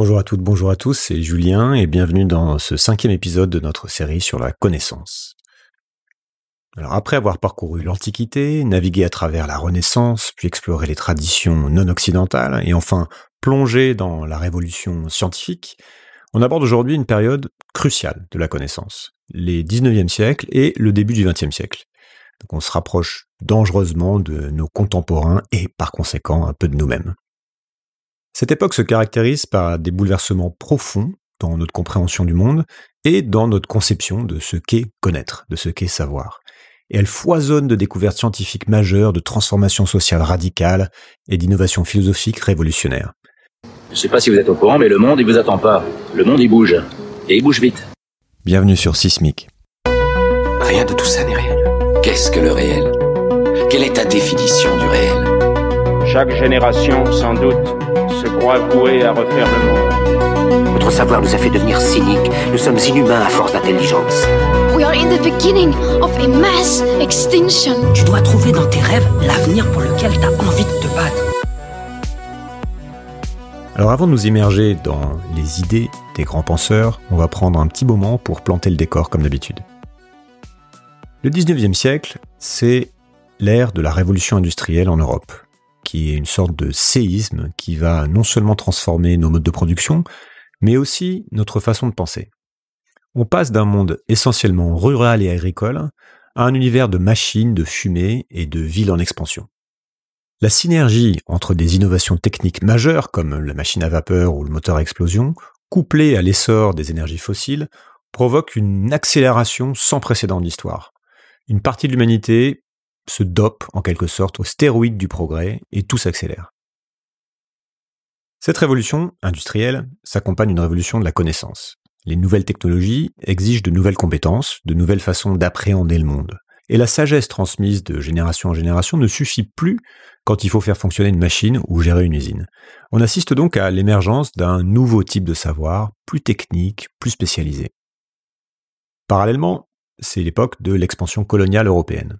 Bonjour à toutes, bonjour à tous, c'est Julien et bienvenue dans ce cinquième épisode de notre série sur la connaissance. Alors après avoir parcouru l'Antiquité, navigué à travers la Renaissance, puis exploré les traditions non occidentales et enfin plongé dans la révolution scientifique, on aborde aujourd'hui une période cruciale de la connaissance, les 19e siècle et le début du 20e siècle. on se rapproche dangereusement de nos contemporains et par conséquent un peu de nous-mêmes. Cette époque se caractérise par des bouleversements profonds dans notre compréhension du monde et dans notre conception de ce qu'est connaître, de ce qu'est savoir. Et elle foisonne de découvertes scientifiques majeures, de transformations sociales radicales et d'innovations philosophiques révolutionnaires. Je ne sais pas si vous êtes au courant, mais le monde, il vous attend pas. Le monde, il bouge. Et il bouge vite. Bienvenue sur Sismic. Rien de tout ça n'est réel. Qu'est-ce que le réel Quelle est ta définition du réel Chaque génération, sans doute, se croit à refaire le monde. Notre savoir nous a fait devenir cyniques. Nous sommes inhumains à force d'intelligence. We are in the beginning of a mass extinction. Tu dois trouver dans tes rêves l'avenir pour lequel tu as envie de te battre. Alors avant de nous immerger dans les idées des grands penseurs, on va prendre un petit moment pour planter le décor comme d'habitude. Le 19e siècle, c'est l'ère de la révolution industrielle en Europe qui est une sorte de séisme qui va non seulement transformer nos modes de production, mais aussi notre façon de penser. On passe d'un monde essentiellement rural et agricole à un univers de machines, de fumées et de villes en expansion. La synergie entre des innovations techniques majeures comme la machine à vapeur ou le moteur à explosion, couplée à l'essor des énergies fossiles, provoque une accélération sans précédent de l'histoire. Une partie de l'humanité se dope en quelque sorte aux stéroïdes du progrès et tout s'accélère. Cette révolution industrielle s'accompagne d'une révolution de la connaissance. Les nouvelles technologies exigent de nouvelles compétences, de nouvelles façons d'appréhender le monde. Et la sagesse transmise de génération en génération ne suffit plus quand il faut faire fonctionner une machine ou gérer une usine. On assiste donc à l'émergence d'un nouveau type de savoir, plus technique, plus spécialisé. Parallèlement, c'est l'époque de l'expansion coloniale européenne.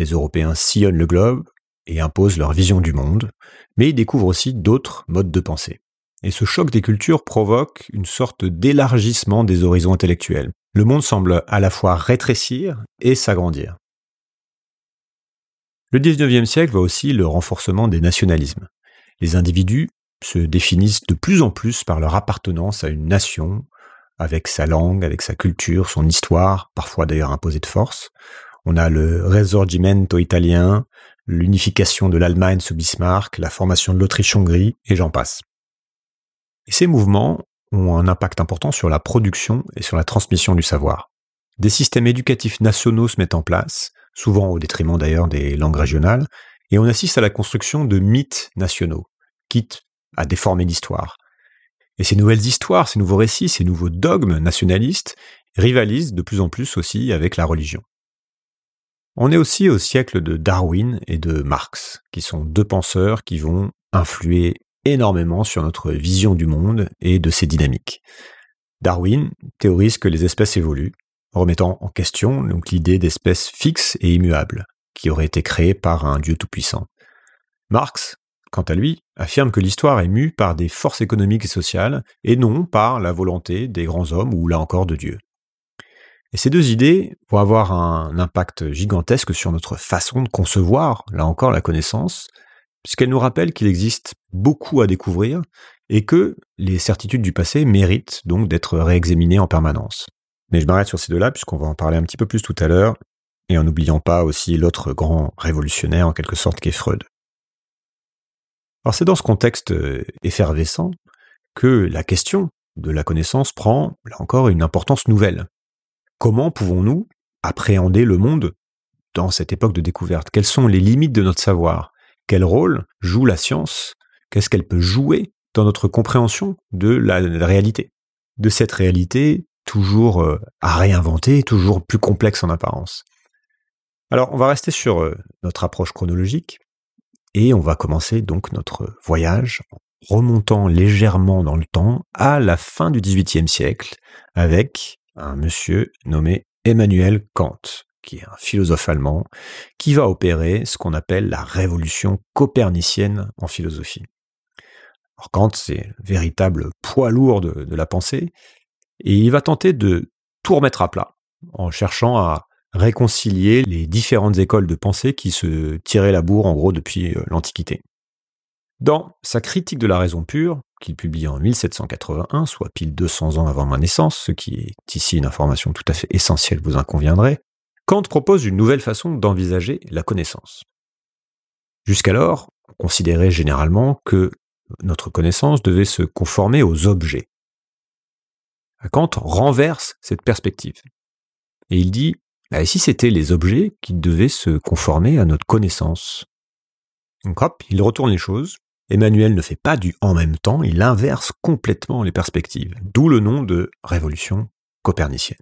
Les Européens sillonnent le globe et imposent leur vision du monde, mais ils découvrent aussi d'autres modes de pensée. Et ce choc des cultures provoque une sorte d'élargissement des horizons intellectuels. Le monde semble à la fois rétrécir et s'agrandir. Le 19e siècle voit aussi le renforcement des nationalismes. Les individus se définissent de plus en plus par leur appartenance à une nation, avec sa langue, avec sa culture, son histoire, parfois d'ailleurs imposée de force. On a le Risorgimento italien, l'unification de l'Allemagne sous Bismarck, la formation de l'Autriche-Hongrie, et j'en passe. ces mouvements ont un impact important sur la production et sur la transmission du savoir. Des systèmes éducatifs nationaux se mettent en place, souvent au détriment d'ailleurs des langues régionales, et on assiste à la construction de mythes nationaux, quitte à déformer l'histoire. Et ces nouvelles histoires, ces nouveaux récits, ces nouveaux dogmes nationalistes rivalisent de plus en plus aussi avec la religion. On est aussi au siècle de Darwin et de Marx, qui sont deux penseurs qui vont influer énormément sur notre vision du monde et de ses dynamiques. Darwin théorise que les espèces évoluent, remettant en question l'idée d'espèces fixes et immuables, qui auraient été créées par un Dieu tout-puissant. Marx, quant à lui, affirme que l'histoire est mue par des forces économiques et sociales, et non par la volonté des grands hommes ou là encore de Dieu. Et ces deux idées vont avoir un impact gigantesque sur notre façon de concevoir, là encore, la connaissance, puisqu'elles nous rappellent qu'il existe beaucoup à découvrir et que les certitudes du passé méritent donc d'être réexaminées en permanence. Mais je m'arrête sur ces deux-là puisqu'on va en parler un petit peu plus tout à l'heure, et en n'oubliant pas aussi l'autre grand révolutionnaire en quelque sorte qu'est Freud. Alors c'est dans ce contexte euh, effervescent que la question de la connaissance prend, là encore, une importance nouvelle. Comment pouvons-nous appréhender le monde dans cette époque de découverte Quelles sont les limites de notre savoir Quel rôle joue la science Qu'est-ce qu'elle peut jouer dans notre compréhension de la, réalité De cette réalité toujours euh, à réinventer, toujours plus complexe en apparence. Alors, on va rester sur euh, notre approche chronologique et on va commencer donc notre voyage en remontant légèrement dans le temps à la fin du XVIIIe siècle avec un monsieur nommé Emmanuel Kant, qui est un philosophe allemand, qui va opérer ce qu'on appelle la révolution copernicienne en philosophie. Kant, c'est le véritable poids lourd de, de la pensée, et il va tenter de tout remettre à plat, en cherchant à réconcilier les différentes écoles de pensée qui se tiraient la bourre en gros depuis euh, l'Antiquité. Dans sa critique de la raison pure, qu'il publie en 1781, soit pile 200 ans avant ma naissance, ce qui est ici une information tout à fait essentielle, vous en Kant propose une nouvelle façon d'envisager la connaissance. Jusqu'alors, on considérait généralement que notre connaissance devait se conformer aux objets. Kant renverse cette perspective. Et il dit, ah, et si c'était les objets qui devaient se conformer à notre connaissance, donc hop, il retourne les choses Emmanuel ne fait pas du en même temps, il inverse complètement les perspectives, d'où le nom de révolution copernicienne.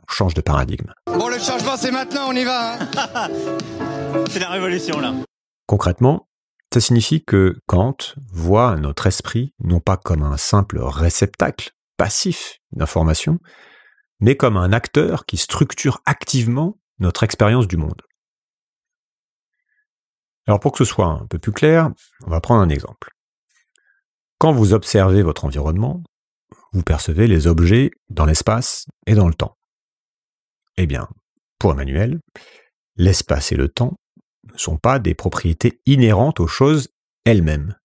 On change de paradigme. Bon, le changement, c'est maintenant, on y va. Hein. c'est la révolution, là. Concrètement, ça signifie que Kant voit notre esprit non pas comme un simple réceptacle passif d'informations, mais comme un acteur qui structure activement notre expérience du monde. Alors pour que ce soit un peu plus clair, on va prendre un exemple. Quand vous observez votre environnement, vous percevez les objets dans l'espace et dans le temps. Eh bien, pour Emmanuel, l'espace et le temps ne sont pas des propriétés inhérentes aux choses elles-mêmes,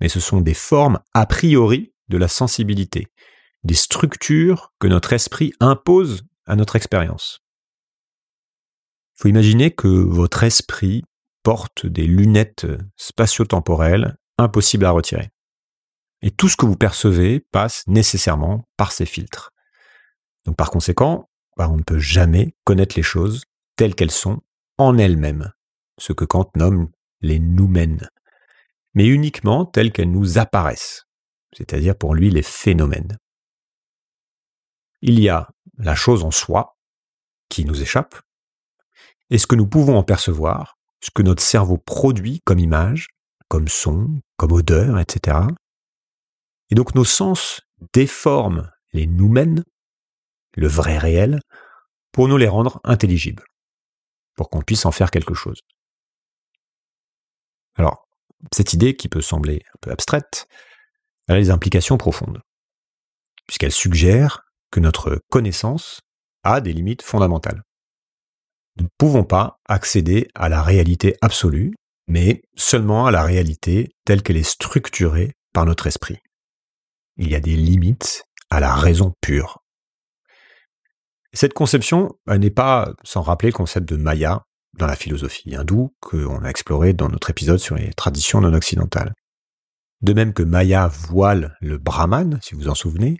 mais ce sont des formes a priori de la sensibilité, des structures que notre esprit impose à notre expérience. Il faut imaginer que votre esprit porte des lunettes spatio-temporelles impossibles à retirer. Et tout ce que vous percevez passe nécessairement par ces filtres. Donc par conséquent, bah, on ne peut jamais connaître les choses telles qu'elles sont en elles-mêmes, ce que Kant nomme les noumènes, mais uniquement telles qu'elles nous apparaissent, c'est-à-dire pour lui les phénomènes. Il y a la chose en soi qui nous échappe, et ce que nous pouvons en percevoir, ce que notre cerveau produit comme image, comme son, comme odeur, etc. Et donc nos sens déforment les noumènes, le vrai réel, pour nous les rendre intelligibles, pour qu'on puisse en faire quelque chose. Alors, cette idée qui peut sembler un peu abstraite, elle a des implications profondes, puisqu'elle suggère que notre connaissance a des limites fondamentales. Nous ne pouvons pas accéder à la réalité absolue, mais seulement à la réalité telle qu'elle est structurée par notre esprit. Il y a des limites à la raison pure. Cette conception n'est pas sans rappeler le concept de Maya dans la philosophie hindoue qu'on a exploré dans notre épisode sur les traditions non occidentales. De même que Maya voile le Brahman, si vous en souvenez,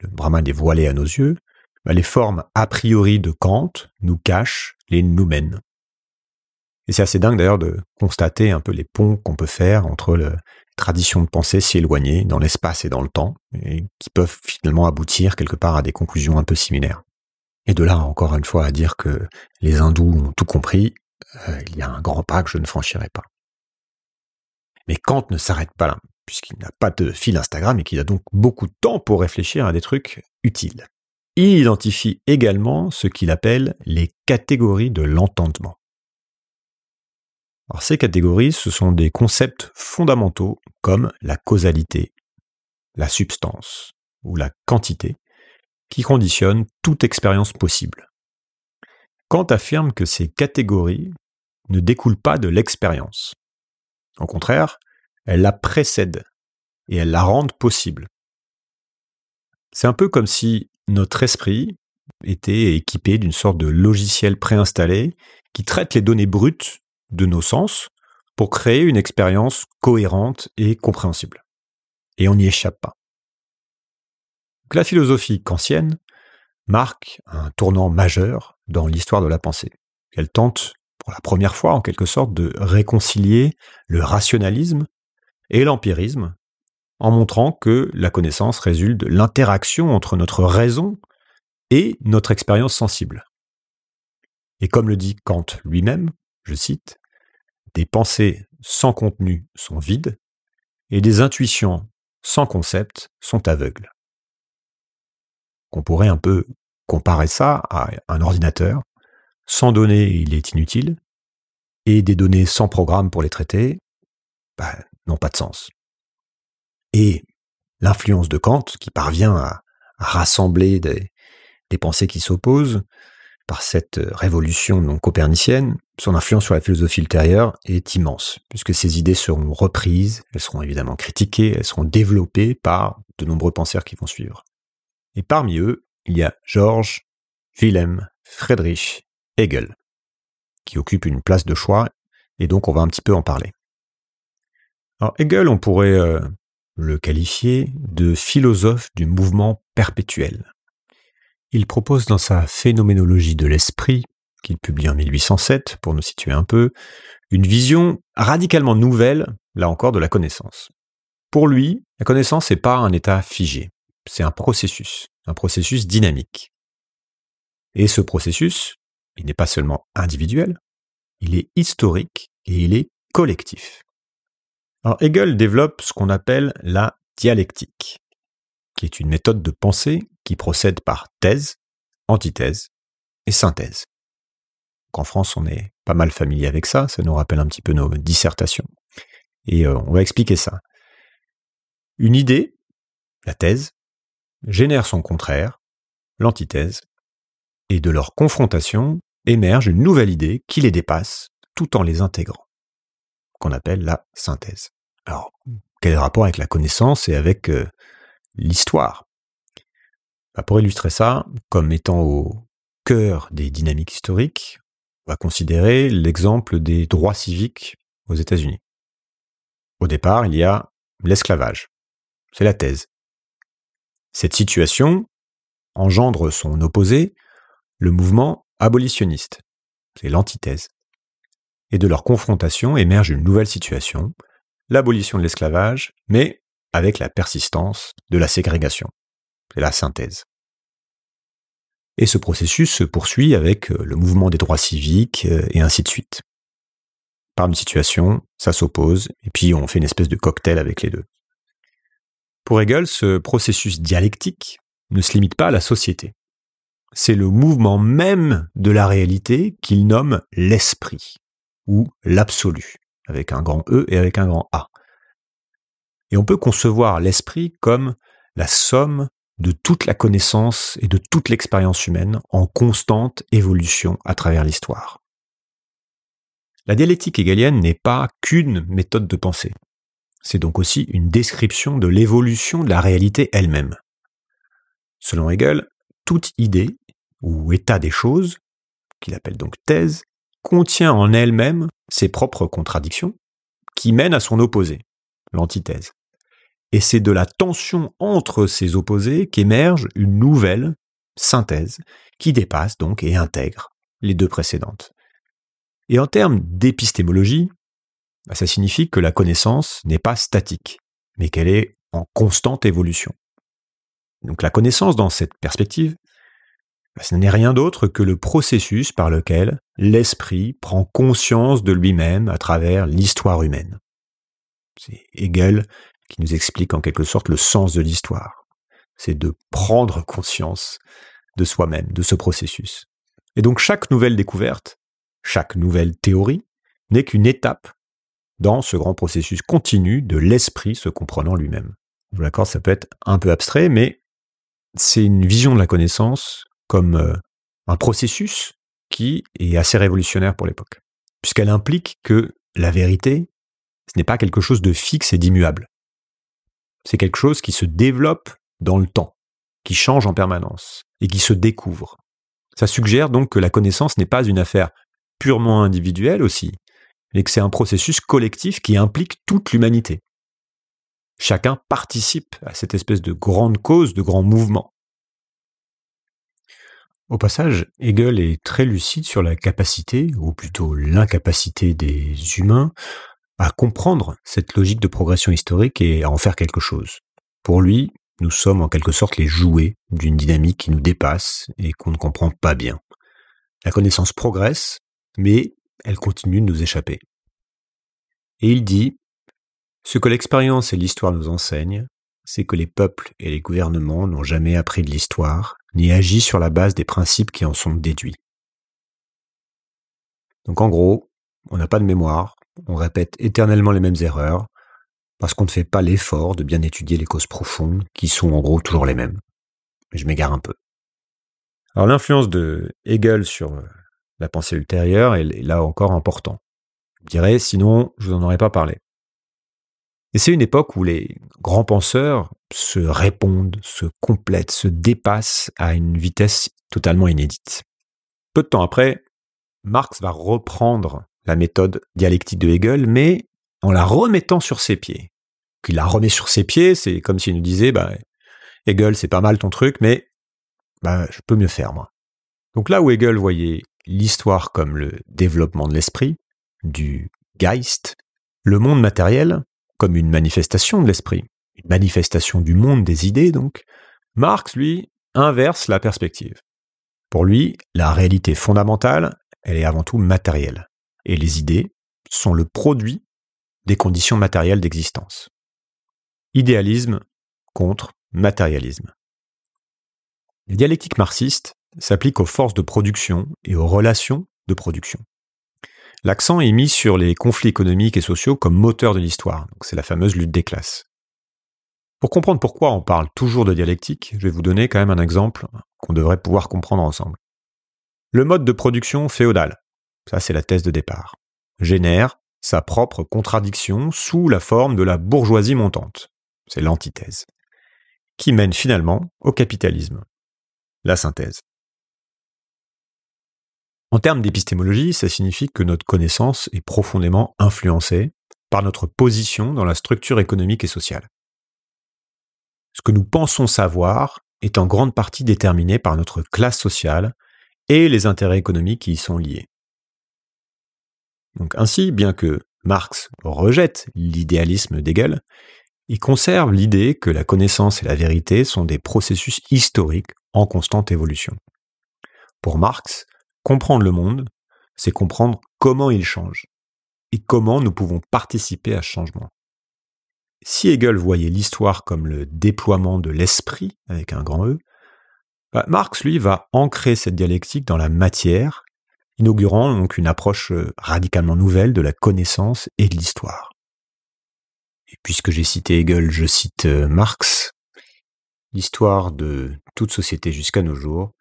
le Brahman est voilé à nos yeux, bah, les formes a priori de Kant nous cachent les noumènes. Et c'est assez dingue d'ailleurs de constater un peu les ponts qu'on peut faire entre les traditions de pensée si éloignées dans l'espace et dans le temps, et qui peuvent finalement aboutir quelque part à des conclusions un peu similaires. Et de là encore une fois à dire que les hindous ont tout compris, euh, il y a un grand pas que je ne franchirai pas. Mais Kant ne s'arrête pas là, puisqu'il n'a pas de fil Instagram et qu'il a donc beaucoup de temps pour réfléchir à des trucs utiles. Il identifie également ce qu'il appelle les catégories de l'entendement. Alors, ces catégories, ce sont des concepts fondamentaux comme la causalité, la substance ou la quantité, qui conditionnent toute expérience possible. Kant affirme que ces catégories ne découlent pas de l'expérience. Au contraire, elles la précèdent et elles la rendent possible. C'est un peu comme si notre esprit était équipé d'une sorte de logiciel préinstallé qui traite les données brutes de nos sens pour créer une expérience cohérente et compréhensible. Et on n'y échappe pas. la philosophie kantienne marque un tournant majeur dans l'histoire de la pensée. Elle tente, pour la première fois en quelque sorte, de réconcilier le rationalisme et l'empirisme en montrant que la connaissance résulte de l'interaction entre notre raison et notre expérience sensible. Et comme le dit Kant lui-même, je cite, des pensées sans contenu sont vides et des intuitions sans concept sont aveugles. Qu'on pourrait un peu comparer ça à un ordinateur. Sans données, il est inutile, et des données sans programme pour les traiter, bah, n'ont pas de sens et l'influence de Kant, qui parvient à, rassembler des, pensées qui s'opposent par cette euh, révolution non copernicienne, son influence sur la philosophie ultérieure est immense, puisque ces idées seront reprises, elles seront évidemment critiquées, elles seront développées par de nombreux penseurs qui vont suivre. Et parmi eux, il y a Georges, Wilhelm, Friedrich, Hegel, qui occupe une place de choix, et donc on va un petit peu en parler. Alors Hegel, on pourrait euh, le qualifier de philosophe du mouvement perpétuel. Il propose dans sa Phénoménologie de l'esprit, qu'il publie en 1807 pour nous situer un peu, une vision radicalement nouvelle, là encore, de la connaissance. Pour lui, la connaissance n'est pas un état figé, c'est un processus, un processus dynamique. Et ce processus, il n'est pas seulement individuel, il est historique et il est collectif. Hegel développe ce qu'on appelle la dialectique, qui est une méthode de pensée qui procède par thèse, antithèse et synthèse. Qu'en en France, on est pas mal familier avec ça, ça nous rappelle un petit peu nos dissertations. Et euh, on va expliquer ça. Une idée, la thèse, génère son contraire, l'antithèse, et de leur confrontation émerge une nouvelle idée qui les dépasse tout en les intégrant, qu'on appelle la synthèse. Alors, quel est le rapport avec la connaissance et avec euh, l'histoire bah, Pour illustrer ça, comme étant au cœur des dynamiques historiques, on va considérer l'exemple des droits civiques aux États-Unis. Au départ, il y a l'esclavage. C'est la thèse. Cette situation engendre son opposé, le mouvement abolitionniste. C'est l'antithèse. Et de leur confrontation émerge une nouvelle situation, l'abolition de l'esclavage, mais avec la persistance de la ségrégation. C'est la synthèse. Et ce processus se poursuit avec euh, le mouvement des droits civiques euh, et ainsi de suite. Par une situation, ça s'oppose, et puis on fait une espèce de cocktail avec les deux. Pour Hegel, ce processus dialectique ne se limite pas à la société. C'est le mouvement même de la réalité qu'il nomme l'esprit, ou l'absolu avec un grand E et avec un grand A. Et on peut concevoir l'esprit comme la somme de toute la connaissance et de toute l'expérience humaine en constante évolution à travers l'histoire. La dialectique hegelienne n'est pas qu'une méthode de pensée. C'est donc aussi une description de l'évolution de la réalité elle-même. Selon Hegel, toute idée ou état des choses, qu'il appelle donc thèse, contient en elle-même ses propres contradictions qui mènent à son opposé, l'antithèse. Et c'est de la tension entre ces opposés qu'émerge une nouvelle synthèse qui dépasse donc et intègre les deux précédentes. Et en termes d'épistémologie, bah, ça signifie que la connaissance n'est pas statique, mais qu'elle est en constante évolution. Donc la connaissance, dans cette perspective, ce n'est rien d'autre que le processus par lequel l'esprit prend conscience de lui-même à travers l'histoire humaine. C'est Hegel qui nous explique en quelque sorte le sens de l'histoire. C'est de prendre conscience de soi-même, de ce processus. Et donc chaque nouvelle découverte, chaque nouvelle théorie n'est qu'une étape dans ce grand processus continu de l'esprit se comprenant lui-même. Je vous ça peut être un peu abstrait, mais c'est une vision de la connaissance comme euh, un processus qui est assez révolutionnaire pour l'époque, puisqu'elle implique que la vérité, ce n'est pas quelque chose de fixe et d'immuable. C'est quelque chose qui se développe dans le temps, qui change en permanence et qui se découvre. Ça suggère donc que la connaissance n'est pas une affaire purement individuelle aussi, mais que c'est un processus collectif qui implique toute l'humanité. Chacun participe à cette espèce de grande cause, de grand mouvement. Au passage, Hegel est très lucide sur la capacité, ou plutôt l'incapacité des humains, à comprendre cette logique de progression historique et à en faire quelque chose. Pour lui, nous sommes en quelque sorte les jouets d'une dynamique qui nous dépasse et qu'on ne comprend pas bien. La connaissance progresse, mais elle continue de nous échapper. Et il dit, ce que l'expérience et l'histoire nous enseignent, c'est que les peuples et les gouvernements n'ont jamais appris de l'histoire ni agit sur la base des principes qui en sont déduits. Donc en gros, on n'a pas de mémoire, on répète éternellement les mêmes erreurs, parce qu'on ne fait pas l'effort de bien étudier les causes profondes, qui sont en gros toujours les mêmes. je m'égare un peu. Alors l'influence de Hegel sur euh, la pensée ultérieure est là encore important. Je dirais, sinon je vous en aurais pas parlé. Et c'est une époque où les grands penseurs se répondent, se complètent, se dépassent à une vitesse totalement inédite. Peu de temps après, Marx va reprendre la méthode dialectique de Hegel, mais en la remettant sur ses pieds. Qu'il la remet sur ses pieds, c'est comme s'il nous disait, bah, Hegel, c'est pas mal ton truc, mais bah, je peux mieux faire, moi. Donc là où Hegel voyait l'histoire comme le développement de l'esprit, du Geist, le monde matériel comme une manifestation de l'esprit, une manifestation du monde des idées donc, Marx, lui, inverse la perspective. Pour lui, la réalité fondamentale, elle est avant tout matérielle, et les idées sont le produit des conditions matérielles d'existence. Idéalisme contre matérialisme. La dialectique marxiste s'applique aux forces de production et aux relations de production. L'accent est mis sur les conflits économiques et sociaux comme moteur de l'histoire, c'est la fameuse lutte des classes. Pour comprendre pourquoi on parle toujours de dialectique, je vais vous donner quand même un exemple qu'on devrait pouvoir comprendre ensemble. Le mode de production féodal, ça c'est la thèse de départ, génère sa propre contradiction sous la forme de la bourgeoisie montante, c'est l'antithèse, qui mène finalement au capitalisme. La synthèse. En termes d'épistémologie, ça signifie que notre connaissance est profondément influencée par notre position dans la structure économique et sociale ce que nous pensons savoir est en grande partie déterminé par notre classe sociale et les intérêts économiques qui y sont liés. Donc ainsi, bien que Marx rejette l'idéalisme d'Hegel, il conserve l'idée que la connaissance et la vérité sont des processus historiques en constante évolution. Pour Marx, comprendre le monde, c'est comprendre comment il change et comment nous pouvons participer à ce changement si Hegel voyait l'histoire comme le déploiement de l'esprit, avec un grand E, bah, Marx, lui, va ancrer cette dialectique dans la matière, inaugurant donc une approche euh, radicalement nouvelle de la connaissance et de l'histoire. Et puisque j'ai cité Hegel, je cite euh, Marx, l'histoire de toute société jusqu'à nos jours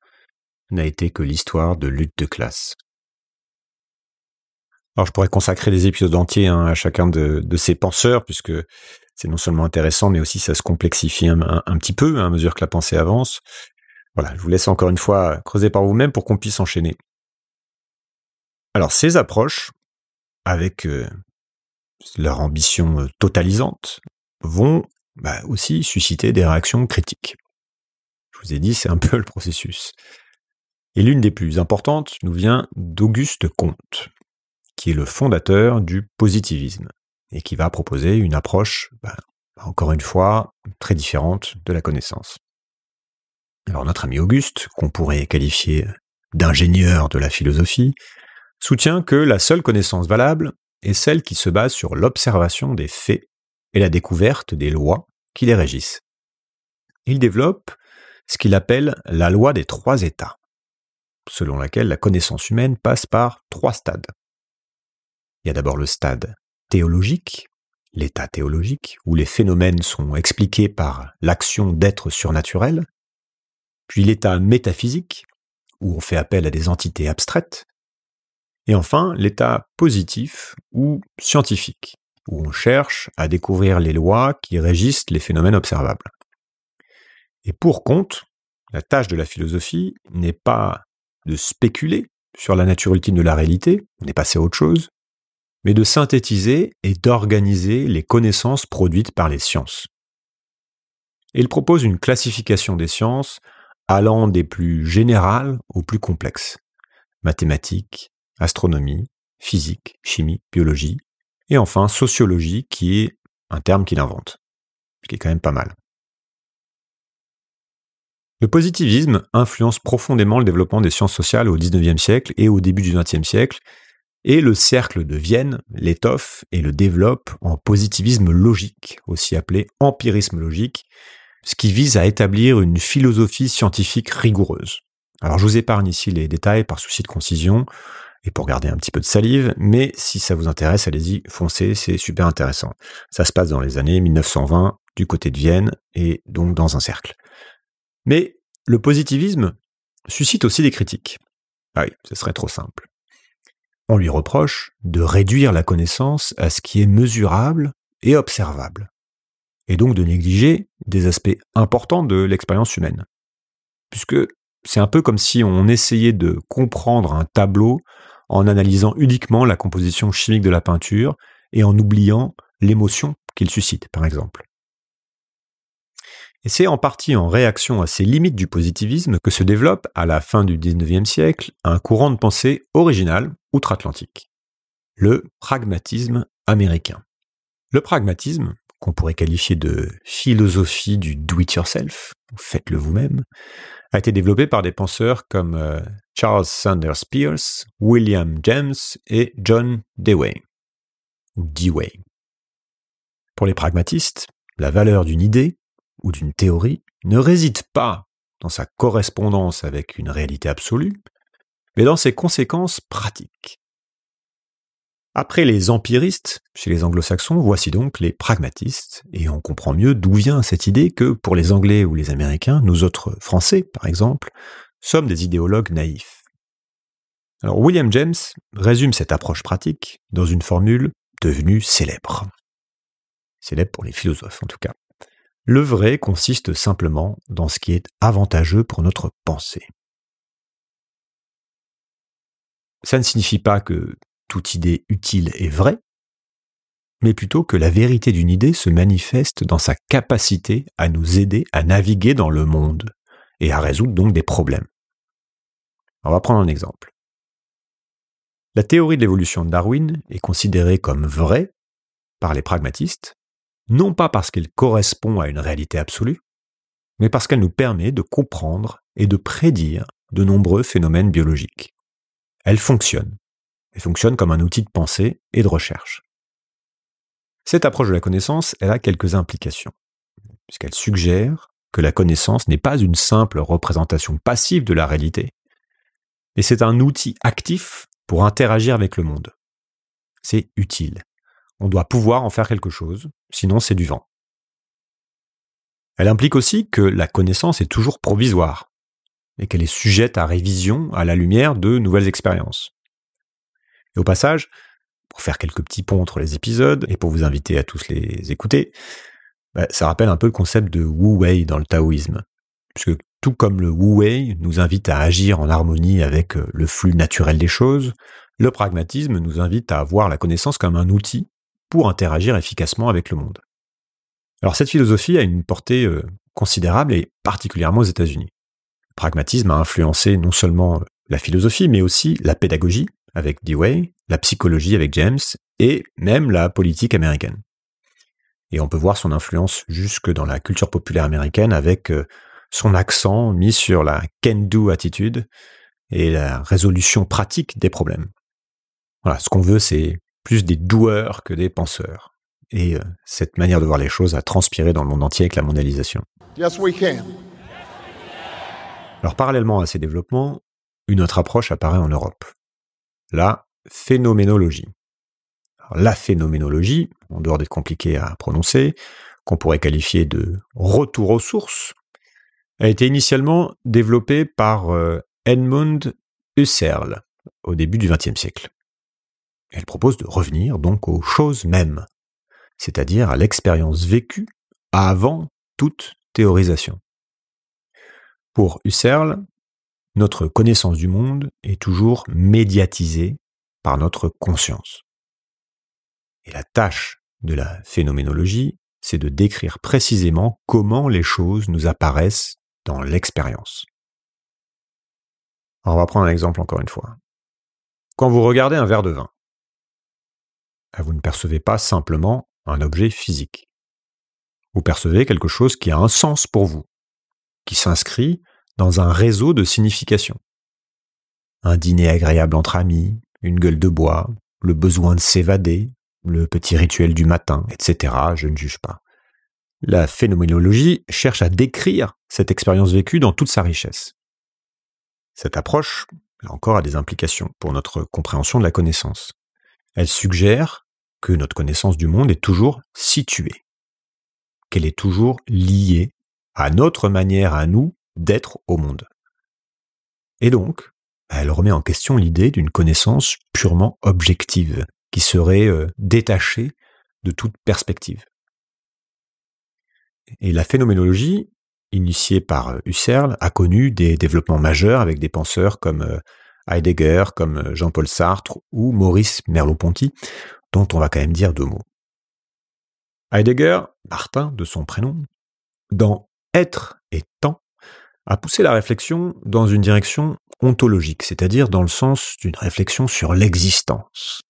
n'a été que l'histoire de lutte de classe. Alors je pourrais consacrer des épisodes entiers hein, à chacun de, ces penseurs, puisque c'est non seulement intéressant, mais aussi ça se complexifie un, petit peu hein, à mesure que la pensée avance. Voilà, je vous laisse encore une fois creuser par vous-même pour qu'on puisse enchaîner. Alors ces approches, avec euh, leur ambition euh, totalisante, vont bah, aussi susciter des réactions critiques. Je vous ai dit, c'est un peu le processus. Et l'une des plus importantes nous vient d'Auguste Comte, qui est le fondateur du positivisme et qui va proposer une approche, ben, encore une fois, très différente de la connaissance. Alors notre ami Auguste, qu'on pourrait qualifier d'ingénieur de la philosophie, soutient que la seule connaissance valable est celle qui se base sur l'observation des faits et la découverte des lois qui les régissent. Il développe ce qu'il appelle la loi des trois états, selon laquelle la connaissance humaine passe par trois stades. Il y a d'abord le stade théologique, l'état théologique, où les phénomènes sont expliqués par l'action d'êtres surnaturels, puis l'état métaphysique, où on fait appel à des entités abstraites, et enfin l'état positif ou scientifique, où on cherche à découvrir les lois qui régissent les phénomènes observables. Et pour compte, la tâche de la philosophie n'est pas de spéculer sur la nature ultime de la réalité, on est passé à autre chose, mais de synthétiser et d'organiser les connaissances produites par les sciences. Il propose une classification des sciences allant des plus générales aux plus complexes mathématiques, astronomie, physique, chimie, biologie, et enfin sociologie, qui est un terme qu'il invente, ce qui est quand même pas mal. Le positivisme influence profondément le développement des sciences sociales au XIXe siècle et au début du XXe siècle, et le cercle de Vienne l'étoffe et le développe en positivisme logique, aussi appelé empirisme logique, ce qui vise à établir une philosophie scientifique rigoureuse. Alors je vous épargne ici les détails par souci de concision et pour garder un petit peu de salive, mais si ça vous intéresse, allez-y, foncez, c'est super intéressant. Ça se passe dans les années 1920 du côté de Vienne et donc dans un cercle. Mais le positivisme suscite aussi des critiques. Ah oui, ce serait trop simple on lui reproche de réduire la connaissance à ce qui est mesurable et observable, et donc de négliger des aspects importants de l'expérience humaine. Puisque c'est un peu comme si on essayait de comprendre un tableau en analysant uniquement la composition chimique de la peinture et en oubliant l'émotion qu'il suscite, par exemple. Et c'est en partie en réaction à ces limites du positivisme que se développe, à la fin du XIXe siècle, un courant de pensée original outre-Atlantique, le pragmatisme américain. Le pragmatisme, qu'on pourrait qualifier de philosophie du do-it-yourself, faites-le vous-même, a été développé par des penseurs comme euh, Charles Sanders Peirce, William James et John Dewey. Dewey. Pour les pragmatistes, la valeur d'une idée ou d'une théorie ne réside pas dans sa correspondance avec une réalité absolue, mais dans ses conséquences pratiques. Après les empiristes, chez les anglo-saxons, voici donc les pragmatistes, et on comprend mieux d'où vient cette idée que pour les Anglais ou les Américains, nous autres Français, par exemple, sommes des idéologues naïfs. Alors William James résume cette approche pratique dans une formule devenue célèbre. Célèbre pour les philosophes en tout cas. Le vrai consiste simplement dans ce qui est avantageux pour notre pensée. Ça ne signifie pas que toute idée utile est vraie, mais plutôt que la vérité d'une idée se manifeste dans sa capacité à nous aider à naviguer dans le monde et à résoudre donc des problèmes. On va prendre un exemple. La théorie de l'évolution de Darwin est considérée comme vraie par les pragmatistes non pas parce qu'elle correspond à une réalité absolue, mais parce qu'elle nous permet de comprendre et de prédire de nombreux phénomènes biologiques. Elle fonctionne, et fonctionne comme un outil de pensée et de recherche. Cette approche de la connaissance, elle a quelques implications, puisqu'elle suggère que la connaissance n'est pas une simple représentation passive de la réalité, mais c'est un outil actif pour interagir avec le monde. C'est utile. On doit pouvoir en faire quelque chose, sinon c'est du vent. Elle implique aussi que la connaissance est toujours provisoire et qu'elle est sujette à révision à la lumière de nouvelles expériences. Et au passage, pour faire quelques petits ponts entre les épisodes et pour vous inviter à tous les écouter, bah, ça rappelle un peu le concept de Wu Wei dans le taoïsme, puisque tout comme le Wu Wei nous invite à agir en harmonie avec euh, le flux naturel des choses, le pragmatisme nous invite à voir la connaissance comme un outil pour interagir efficacement avec le monde. Alors cette philosophie a une portée euh, considérable et particulièrement aux États-Unis. Le pragmatisme a influencé non seulement euh, la philosophie, mais aussi la pédagogie avec Dewey, la psychologie avec James et même la politique américaine. Et on peut voir son influence jusque dans la culture populaire américaine avec euh, son accent mis sur la can-do attitude et la résolution pratique des problèmes. Voilà, ce qu'on veut, c'est plus des doueurs que des penseurs. Et euh, cette manière de voir les choses a transpiré dans le monde entier avec la mondialisation. Alors parallèlement à ces développements, une autre approche apparaît en Europe. La phénoménologie. la phénoménologie, en dehors d'être compliquée à prononcer, qu'on pourrait qualifier de retour aux sources, a été initialement développée par euh, Edmund Husserl au début du XXe siècle. Elle propose de revenir donc aux choses mêmes, c'est-à-dire à, l'expérience vécue avant toute théorisation. Pour Husserl, notre connaissance du monde est toujours médiatisée par notre conscience. Et la tâche de la phénoménologie, c'est de décrire précisément comment les choses nous apparaissent dans l'expérience. On va prendre un exemple encore une fois. Quand vous regardez un verre de vin, ah, vous ne percevez pas simplement un objet physique. Vous percevez quelque chose qui a un sens pour vous, qui s'inscrit dans un réseau de significations. Un dîner agréable entre amis, une gueule de bois, le besoin de s'évader, le petit rituel du matin, etc. Je ne juge pas. La phénoménologie cherche à décrire cette expérience vécue dans toute sa richesse. Cette approche, là encore, a des implications pour notre compréhension de la connaissance. Elle suggère que notre connaissance du monde est toujours située, qu'elle est toujours liée à notre manière à nous d'être au monde. Et donc, elle remet en question l'idée d'une connaissance purement objective, qui serait euh, détachée de toute perspective. Et la phénoménologie, initiée par euh, Husserl, a connu des développements majeurs avec des penseurs comme euh, Heidegger, comme euh, Jean-Paul Sartre ou Maurice Merleau-Ponty, dont on va quand même dire deux mots. Heidegger, Martin de son prénom, dans Être et Temps, a poussé la réflexion dans une direction ontologique, c'est-à-dire dans le sens d'une réflexion sur l'existence.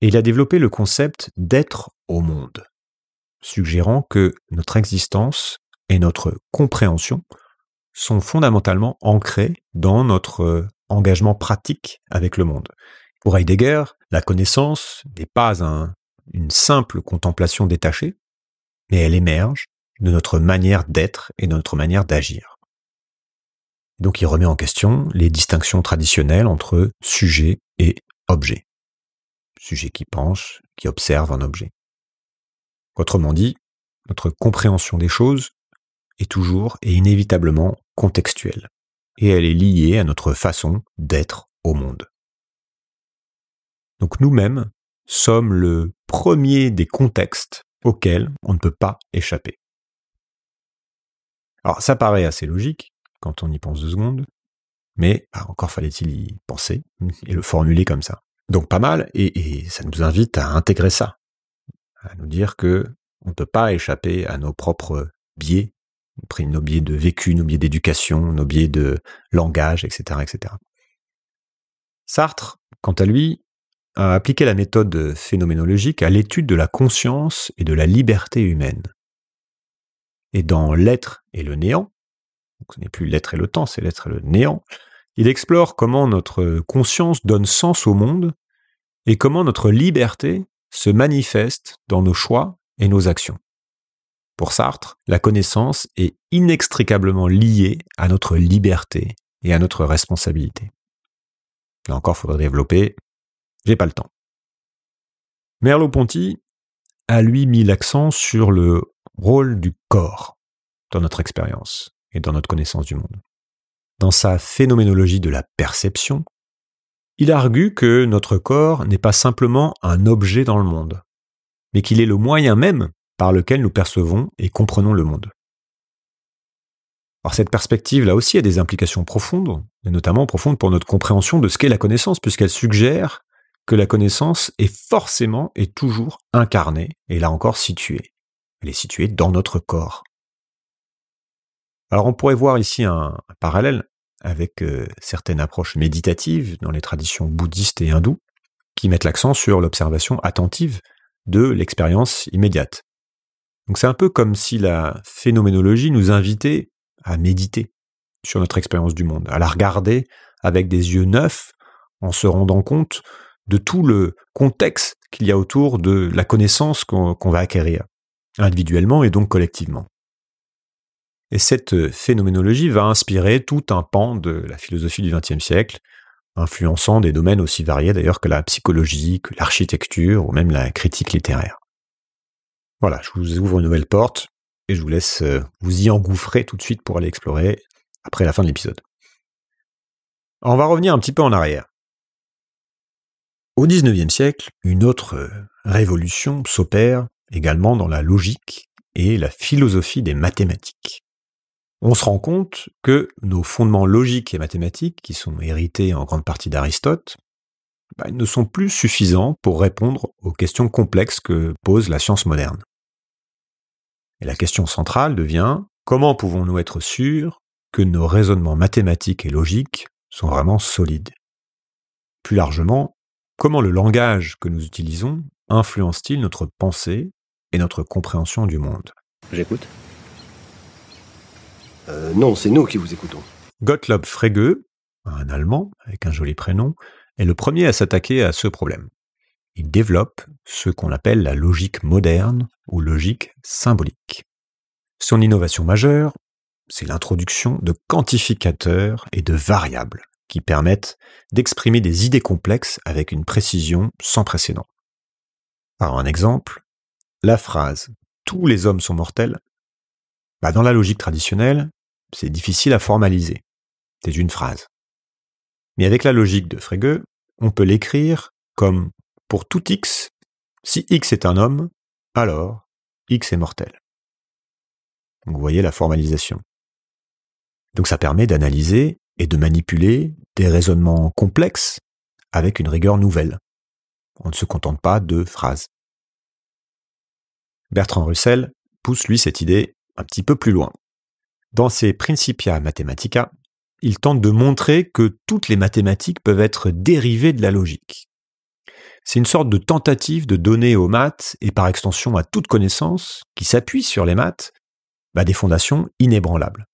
il a développé le concept d'être au monde, suggérant que notre existence et notre compréhension sont fondamentalement ancrés dans notre euh, engagement pratique avec le monde. Pour Heidegger, la connaissance n'est pas une simple contemplation détachée, mais elle émerge de notre manière d'être et de notre manière d'agir. Donc il remet en question les distinctions traditionnelles entre sujet et objet. Sujet qui pense, qui observe un objet. Autrement dit, notre compréhension des choses est toujours et inévitablement contextuelle, et elle est liée à notre façon d'être au monde. Donc nous-mêmes sommes le premier des contextes auxquels on ne peut pas échapper. Alors ça paraît assez logique quand on y pense deux secondes, mais bah, encore fallait-il y penser et le formuler comme ça. Donc pas mal, et, et ça nous invite à intégrer ça, à nous dire que on ne peut pas échapper à nos propres biais pris nos biais de vécu, nos biais d'éducation, nos biais de langage, etc., etc. Sartre, quant à lui, a appliqué la méthode phénoménologique à l'étude de la conscience et de la liberté humaine. Et dans L'être et le néant, ce n'est plus l'être et le temps, c'est l'être et le néant, il explore comment notre conscience donne sens au monde et comment notre liberté se manifeste dans nos choix et nos actions. Pour Sartre, la connaissance est inextricablement liée à notre liberté et à notre responsabilité. Là encore, il faudrait développer. J'ai pas le temps. Merleau-Ponty a lui mis l'accent sur le rôle du corps dans notre expérience et dans notre connaissance du monde. Dans sa phénoménologie de la perception, il argue que notre corps n'est pas simplement un objet dans le monde, mais qu'il est le moyen même par lequel nous percevons et comprenons le monde. cette perspective là aussi a des implications profondes, et notamment profondes pour notre compréhension de ce qu'est la connaissance, puisqu'elle suggère que la connaissance est forcément et toujours incarnée, et là encore située. Elle est située dans notre corps. Alors on pourrait voir ici un, parallèle avec euh, certaines approches méditatives dans les traditions bouddhistes et hindoues, qui mettent l'accent sur l'observation attentive de l'expérience immédiate. Donc c'est un peu comme si la phénoménologie nous invitait à méditer sur notre expérience du monde, à la regarder avec des yeux neufs, en se rendant compte de tout le contexte qu'il y a autour de la connaissance qu'on va acquérir, individuellement et donc collectivement. Et cette phénoménologie va inspirer tout un pan de la philosophie du XXe siècle, influençant des domaines aussi variés d'ailleurs que la psychologie, que l'architecture ou même la critique littéraire. Voilà, je vous ouvre une nouvelle porte et je vous laisse euh, vous y engouffrer tout de suite pour aller explorer après la fin de l'épisode. On va revenir un petit peu en arrière. Au XIXe siècle, une autre euh, révolution s'opère également dans la logique et la philosophie des mathématiques. On se rend compte que nos fondements logiques et mathématiques, qui sont hérités en grande partie d'Aristote, bah, ne sont plus suffisants pour répondre aux questions complexes que pose la science moderne. Et la question centrale devient comment pouvons-nous être sûrs que nos raisonnements mathématiques et logiques sont vraiment solides Plus largement, comment le langage que nous utilisons influence-t-il notre pensée et notre compréhension du monde J'écoute. Euh, non, c'est nous qui vous écoutons. Gottlob Frege, un Allemand avec un joli prénom, est le premier à s'attaquer à ce problème il développe ce qu'on appelle la logique moderne ou logique symbolique. Son innovation majeure, c'est l'introduction de quantificateurs et de variables qui permettent d'exprimer des idées complexes avec une précision sans précédent. Par un exemple, la phrase Tous les hommes sont mortels, bah, dans la logique traditionnelle, c'est difficile à formaliser. C'est une phrase. Mais avec la logique de Frege, on peut l'écrire comme pour tout x, si x est un homme, alors x est mortel. vous voyez la formalisation. Donc ça permet d'analyser et de manipuler des raisonnements complexes avec une rigueur nouvelle. On ne se contente pas de phrases. Bertrand Russell pousse lui cette idée un petit peu plus loin. Dans ses Principia Mathematica, il tente de montrer que toutes les mathématiques peuvent être dérivées de la logique. C'est une sorte de tentative de donner aux maths, et par extension à toute connaissance, qui s'appuie sur les maths, bah, des fondations inébranlables.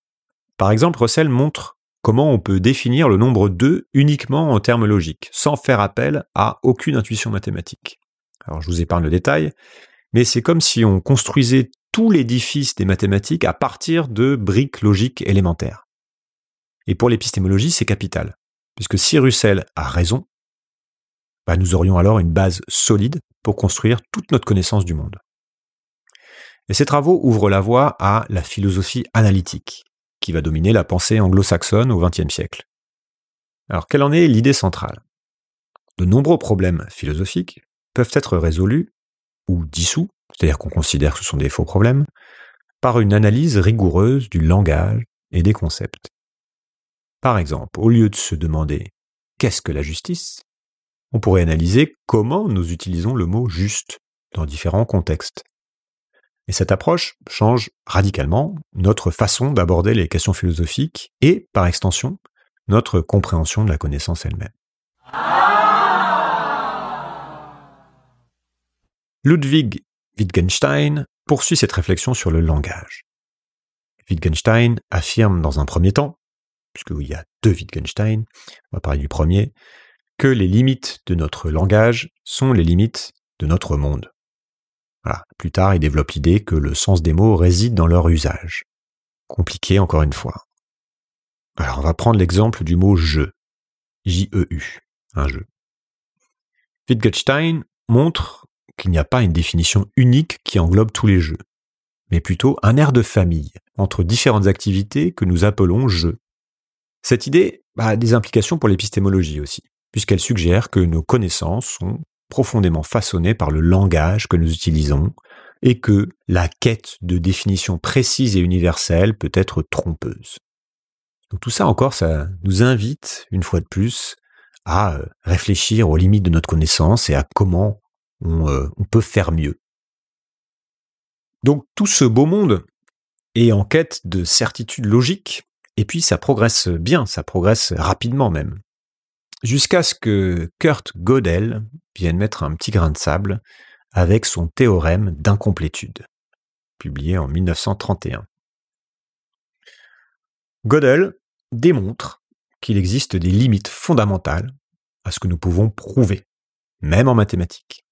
Par exemple, Russell montre comment on peut définir le nombre 2 uniquement en termes logiques, sans faire appel à aucune intuition mathématique. Alors je vous épargne le détail, mais c'est comme si on construisait tout l'édifice des mathématiques à partir de briques logiques élémentaires. Et pour l'épistémologie, c'est capital, puisque si Russell a raison, bah, nous aurions alors une base solide pour construire toute notre connaissance du monde. Et ces travaux ouvrent la voie à la philosophie analytique, qui va dominer la pensée anglo-saxonne au XXe siècle. Alors quelle en est l'idée centrale De nombreux problèmes philosophiques peuvent être résolus ou dissous, c'est-à-dire qu'on considère que ce sont des faux problèmes, par une analyse rigoureuse du langage et des concepts. Par exemple, au lieu de se demander qu'est-ce que la justice, on pourrait analyser comment nous utilisons le mot juste dans différents contextes. Et cette approche change radicalement notre façon d'aborder les questions philosophiques et, par extension, notre compréhension de la connaissance elle-même. Ludwig Wittgenstein poursuit cette réflexion sur le langage. Wittgenstein affirme dans un premier temps, il y a deux Wittgenstein, on va parler du premier, que les limites de notre langage sont les limites de notre monde. Voilà. Plus tard, il développe l'idée que le sens des mots réside dans leur usage. Compliqué encore une fois. Alors on va prendre l'exemple du mot jeu. J-E-U, un jeu. Wittgenstein montre qu'il n'y a pas une définition unique qui englobe tous les jeux, mais plutôt un air de famille entre différentes activités que nous appelons jeux. Cette idée a des implications pour l'épistémologie aussi puisqu'elle suggère que nos connaissances sont profondément façonnées par le langage que nous utilisons et que la quête de définition précise et universelle peut être trompeuse. Donc tout ça encore, ça nous invite, une fois de plus, à euh, réfléchir aux limites de notre connaissance et à comment on, euh, on peut faire mieux. Donc tout ce beau monde est en quête de certitudes logiques, et puis ça progresse bien, ça progresse rapidement même jusqu'à ce que Kurt Gödel vienne mettre un petit grain de sable avec son théorème d'incomplétude, publié en 1931. Gödel démontre qu'il existe des limites fondamentales à ce que nous pouvons prouver, même en mathématiques.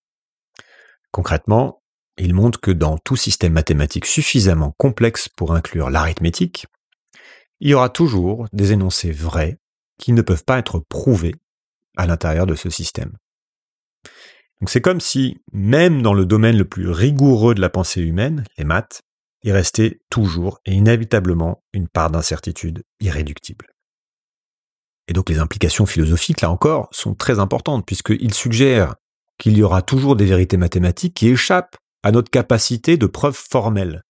Concrètement, il montre que dans tout système mathématique suffisamment complexe pour inclure l'arithmétique, il y aura toujours des énoncés vrais qui ne peuvent pas être prouvés à l'intérieur de ce système. Donc c'est comme si, même dans le domaine le plus rigoureux de la pensée humaine, les maths, il restait toujours et inévitablement une part d'incertitude irréductible. Et donc les implications philosophiques, là encore, sont très importantes, puisqu'ils suggèrent qu'il y aura toujours des vérités mathématiques qui échappent à notre capacité de preuve formelle.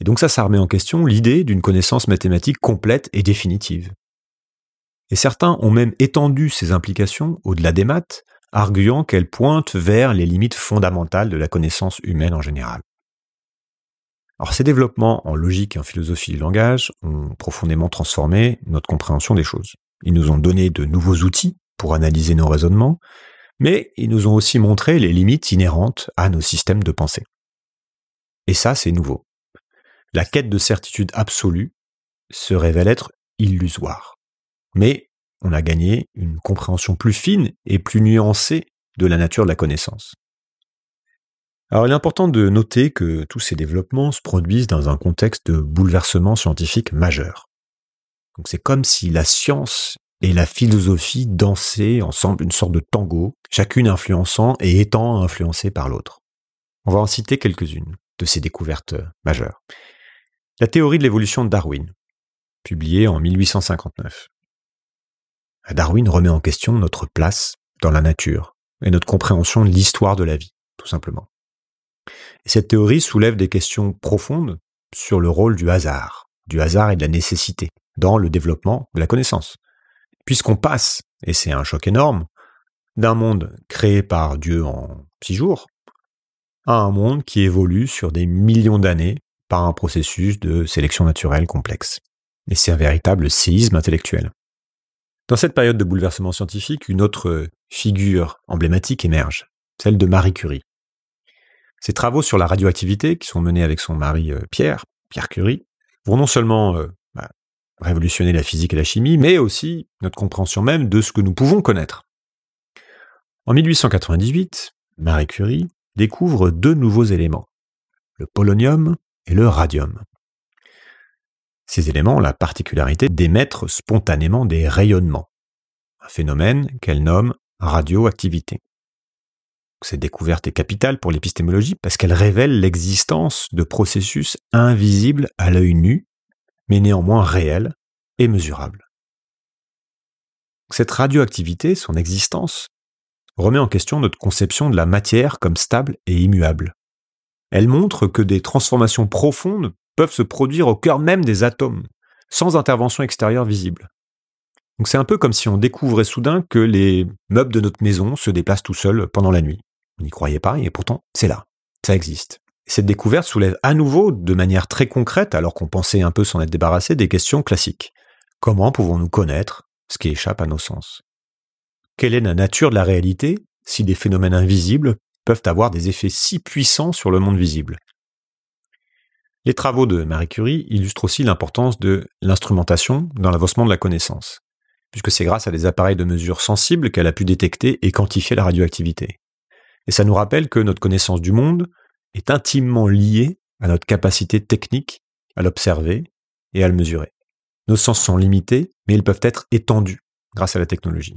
Et donc ça, ça remet en question l'idée d'une connaissance mathématique complète et définitive et certains ont même étendu ces implications au-delà des maths, arguant qu'elles pointent vers les limites fondamentales de la connaissance humaine en général. Alors ces développements en logique et en philosophie du langage ont profondément transformé notre compréhension des choses. Ils nous ont donné de nouveaux outils pour analyser nos raisonnements, mais ils nous ont aussi montré les limites inhérentes à nos systèmes de pensée. Et ça, c'est nouveau. La quête de certitude absolue se révèle être illusoire. Mais on a gagné une compréhension plus fine et plus nuancée de la nature de la connaissance. Alors il est important de noter que tous ces développements se produisent dans un contexte de bouleversement scientifique majeur. Donc c'est comme si la science et la philosophie dansaient ensemble une sorte de tango, chacune influençant et étant influencée par l'autre. On va en citer quelques-unes de ces découvertes euh, majeures. La théorie de l'évolution de Darwin, publiée en 1859. Darwin remet en question notre place dans la nature et notre compréhension de l'histoire de la vie, tout simplement. cette théorie soulève des questions profondes sur le rôle du hasard, du hasard et de la nécessité dans le développement de la connaissance. Puisqu'on passe, et c'est un choc énorme, d'un monde créé par Dieu en six jours à un monde qui évolue sur des millions d'années par un processus de sélection naturelle complexe. Et c'est un véritable séisme intellectuel. Dans cette période de bouleversement scientifique, une autre euh, figure emblématique émerge, celle de Marie Curie. Ses travaux sur la radioactivité, qui sont menés avec son mari euh, Pierre, Pierre Curie, vont non seulement euh, bah, révolutionner la physique et la chimie, mais aussi notre compréhension même de ce que nous pouvons connaître. En 1898, Marie Curie découvre deux nouveaux éléments, le polonium et le radium. Ces éléments ont la particularité d'émettre spontanément des rayonnements, un phénomène qu'elle nomme radioactivité. Cette découverte est capitale pour l'épistémologie parce qu'elle révèle l'existence de processus invisibles à l'œil nu, mais néanmoins réels et mesurables. Cette radioactivité, son existence, remet en question notre conception de la matière comme stable et immuable. Elle montre que des transformations profondes peuvent se produire au cœur même des atomes, sans intervention extérieure visible. Donc c'est un peu comme si on découvrait soudain que les meubles de notre maison se déplacent tout seuls pendant la nuit. On n'y croyait pas, et pourtant c'est là, ça existe. Cette découverte soulève à nouveau, de manière très concrète, alors qu'on pensait un peu s'en être débarrassé, des questions classiques. Comment pouvons-nous connaître ce qui échappe à nos sens Quelle est la nature de la réalité si des phénomènes invisibles peuvent avoir des effets si puissants sur le monde visible les travaux de Marie Curie illustrent aussi l'importance de l'instrumentation dans l'avancement de la connaissance, puisque c'est grâce à des appareils de mesure sensibles qu'elle a pu détecter et quantifier la radioactivité. Et ça nous rappelle que notre connaissance du monde est intimement liée à notre capacité technique à l'observer et à le mesurer. Nos sens sont limités, mais ils peuvent être étendus grâce à la technologie.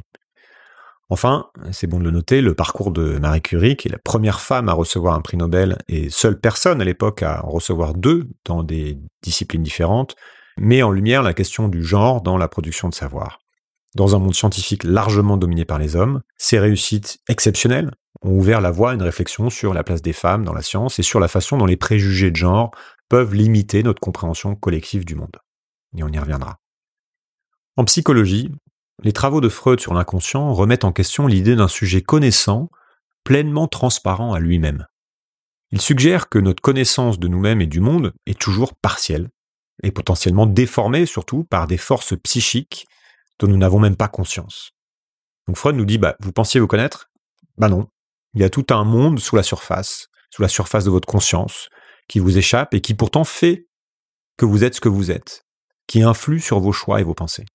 Enfin, c'est bon de le noter, le parcours de Marie Curie, qui est la première femme à recevoir un prix Nobel et seule personne à l'époque à en recevoir deux dans des disciplines différentes, met en lumière la question du genre dans la production de savoir. Dans un monde scientifique largement dominé par les hommes, ces réussites exceptionnelles ont ouvert la voie à une réflexion sur la place des femmes dans la science et sur la façon dont les préjugés de genre peuvent limiter notre compréhension collective du monde. Et on y reviendra. En psychologie, les travaux de Freud sur l'inconscient remettent en question l'idée d'un sujet connaissant, pleinement transparent à lui-même. Il suggère que notre connaissance de nous-mêmes et du monde est toujours partielle, et potentiellement déformée surtout par des forces psychiques dont nous n'avons même pas conscience. Donc Freud nous dit, bah, vous pensiez vous connaître Bah non, il y a tout un monde sous la surface, sous la surface de votre conscience, qui vous échappe et qui pourtant fait que vous êtes ce que vous êtes, qui influe sur vos choix et vos pensées.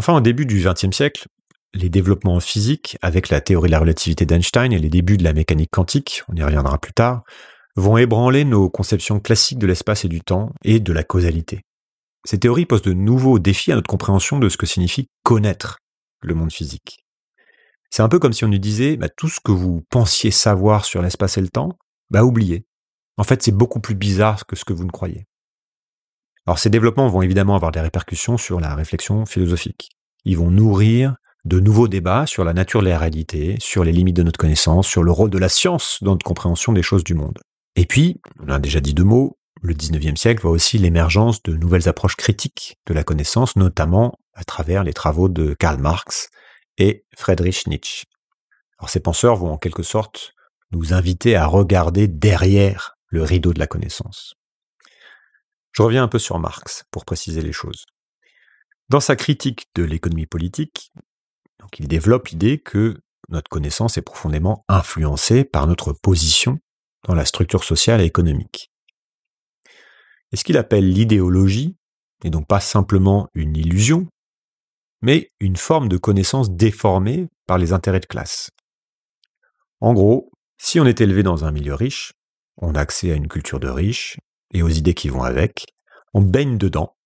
Enfin, au début du XXe siècle, les développements en physique, avec la théorie de la relativité d'Einstein et les débuts de la mécanique quantique, on y reviendra plus tard, vont ébranler nos conceptions classiques de l'espace et du temps et de la causalité. Ces théories posent de nouveaux défis à notre compréhension de ce que signifie connaître le monde physique. C'est un peu comme si on nous disait bah, tout ce que vous pensiez savoir sur l'espace et le temps, bah oubliez. En fait, c'est beaucoup plus bizarre que ce que vous ne croyez. Alors ces développements vont évidemment avoir des répercussions sur la réflexion philosophique. Ils vont nourrir de nouveaux débats sur la nature de la réalité, sur les limites de notre connaissance, sur le rôle de la science dans notre compréhension des choses du monde. Et puis, on a déjà dit deux mots, le 19e siècle voit aussi l'émergence de nouvelles approches critiques de la connaissance, notamment à travers les travaux de Karl Marx et Friedrich Nietzsche. Alors ces penseurs vont en quelque sorte nous inviter à regarder derrière le rideau de la connaissance. Je reviens un peu sur Marx pour préciser les choses. Dans sa critique de l'économie politique, il développe l'idée que notre connaissance est profondément influencée par notre position dans la structure sociale et économique. Et ce qu'il appelle l'idéologie n'est donc pas simplement une illusion, mais une forme de connaissance déformée par les intérêts de classe. En gros, si on est élevé dans un milieu riche, on a accès à une culture de riches, et aux idées qui vont avec, on baigne dedans,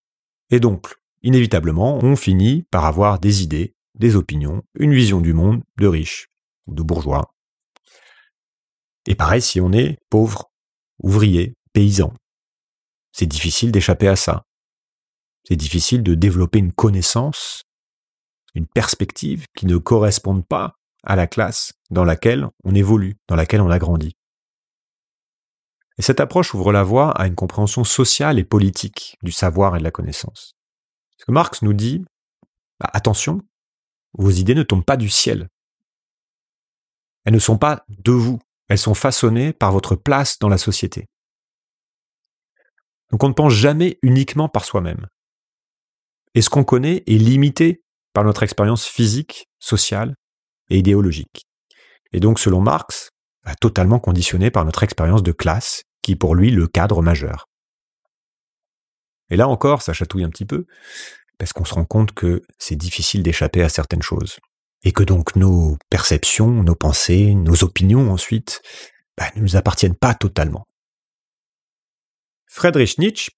et donc, inévitablement, on finit par avoir des idées, des opinions, une vision du monde de riche ou de bourgeois. Et pareil si on est pauvre, ouvrier, paysan. C'est difficile d'échapper à ça. C'est difficile de développer une connaissance, une perspective qui ne corresponde pas à la classe dans laquelle on évolue, dans laquelle on a grandi cette approche ouvre la voie à une compréhension sociale et politique du savoir et de la connaissance. ce que Marx nous dit, bah, attention, vos idées ne tombent pas du ciel. Elles ne sont pas de vous, elles sont façonnées par votre place dans la société. Donc on ne pense jamais uniquement par soi-même. Et ce qu'on connaît est limité par notre expérience physique, sociale et idéologique. Et donc selon Marx, bah, totalement conditionné par notre expérience de classe qui est pour lui le cadre majeur. Et là encore, ça chatouille un petit peu, parce qu'on se rend compte que c'est difficile d'échapper à certaines choses. Et que donc nos perceptions, nos pensées, nos opinions ensuite, bah, ne nous appartiennent pas totalement. Friedrich Nietzsche,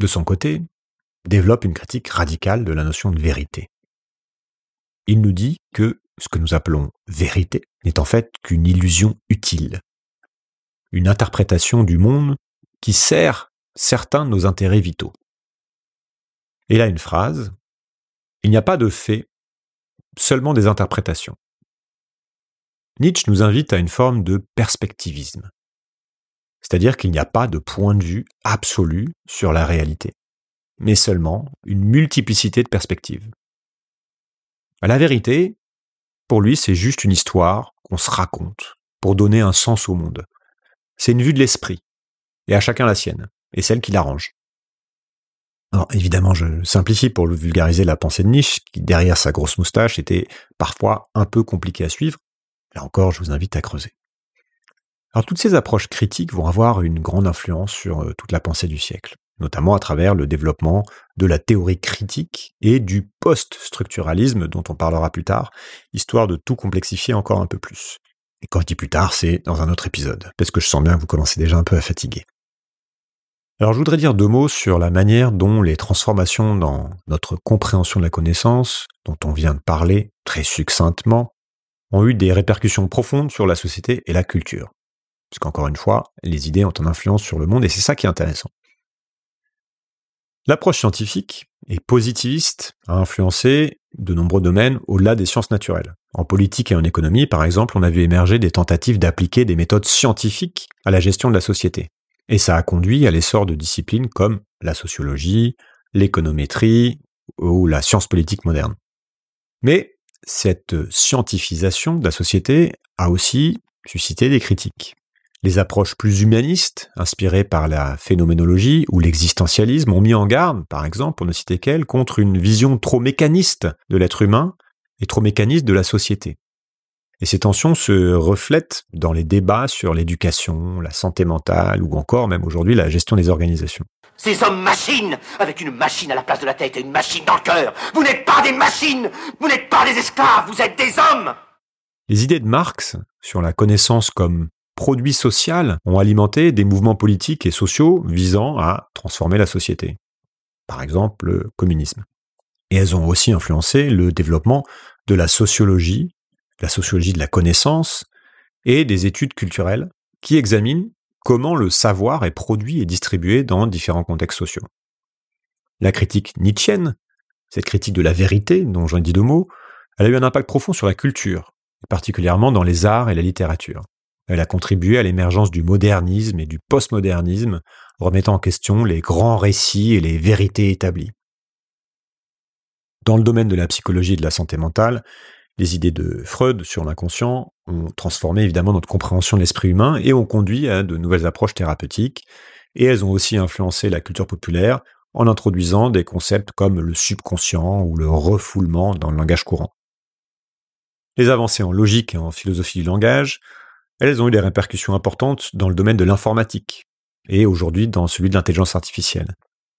de son côté, développe une critique radicale de la notion de vérité. Il nous dit que ce que nous appelons vérité n'est en fait qu'une illusion utile, une interprétation du monde qui sert certains de nos intérêts vitaux. Et là, une phrase, il n'y a pas de fait, seulement des interprétations. Nietzsche nous invite à une forme de perspectivisme, c'est-à-dire qu'il n'y a pas de point de vue absolu sur la réalité, mais seulement une multiplicité de perspectives. La vérité, pour lui, c'est juste une histoire qu'on se raconte pour donner un sens au monde. C'est une vue de l'esprit, et à chacun la sienne, et celle qui l'arrange. Alors évidemment, je simplifie pour vulgariser la pensée de Nietzsche, qui derrière sa grosse moustache était parfois un peu compliquée à suivre. Là encore, je vous invite à creuser. Alors toutes ces approches critiques vont avoir une grande influence sur euh, toute la pensée du siècle, notamment à travers le développement de la théorie critique et du post-structuralisme dont on parlera plus tard, histoire de tout complexifier encore un peu plus. Et quand je dis plus tard, c'est dans un autre épisode, parce que je sens bien que vous commencez déjà un peu à fatiguer. Alors je voudrais dire deux mots sur la manière dont les transformations dans notre compréhension de la connaissance, dont on vient de parler très succinctement, ont eu des répercussions profondes sur la société et la culture. Parce qu'encore une fois, les idées ont une influence sur le monde et c'est ça qui est intéressant. L'approche scientifique et positiviste a influencé de nombreux domaines au-delà des sciences naturelles. En politique et en économie, par exemple, on a vu émerger des tentatives d'appliquer des méthodes scientifiques à la gestion de la société. Et ça a conduit à l'essor de disciplines comme la sociologie, l'économétrie ou la science politique moderne. Mais cette scientifisation de la société a aussi suscité des critiques. Les approches plus humanistes, inspirées par la phénoménologie ou l'existentialisme, ont mis en garde, par exemple, pour ne citer qu'elles, contre une vision trop mécaniste de l'être humain trop et mécanistes de la société. Et ces tensions se reflètent dans les débats sur l'éducation, la santé mentale ou encore même aujourd'hui la gestion des organisations. Ces hommes machines, avec une machine à la place de la tête et une machine dans le cœur. Vous n'êtes pas des machines, vous n'êtes pas des esclaves, vous êtes des hommes. Les idées de Marx sur la connaissance comme produit social ont alimenté des mouvements politiques et sociaux visant à transformer la société. Par exemple, le communisme. Et elles ont aussi influencé le développement de la sociologie, la sociologie de la connaissance et des études culturelles qui examinent comment le savoir est produit et distribué dans différents contextes sociaux. La critique nietzschienne, cette critique de la vérité dont j'en dis deux mots, a eu un impact profond sur la culture, particulièrement dans les arts et la littérature. Elle a contribué à l'émergence du modernisme et du postmodernisme, remettant en question les grands récits et les vérités établies. Dans le domaine de la psychologie et de la santé mentale, les idées de Freud sur l'inconscient ont transformé évidemment notre compréhension de l'esprit humain et ont conduit à de nouvelles approches thérapeutiques. Et elles ont aussi influencé la culture populaire en introduisant des concepts comme le subconscient ou le refoulement dans le langage courant. Les avancées en logique et en philosophie du langage, elles ont eu des répercussions importantes dans le domaine de l'informatique et aujourd'hui dans celui de l'intelligence artificielle,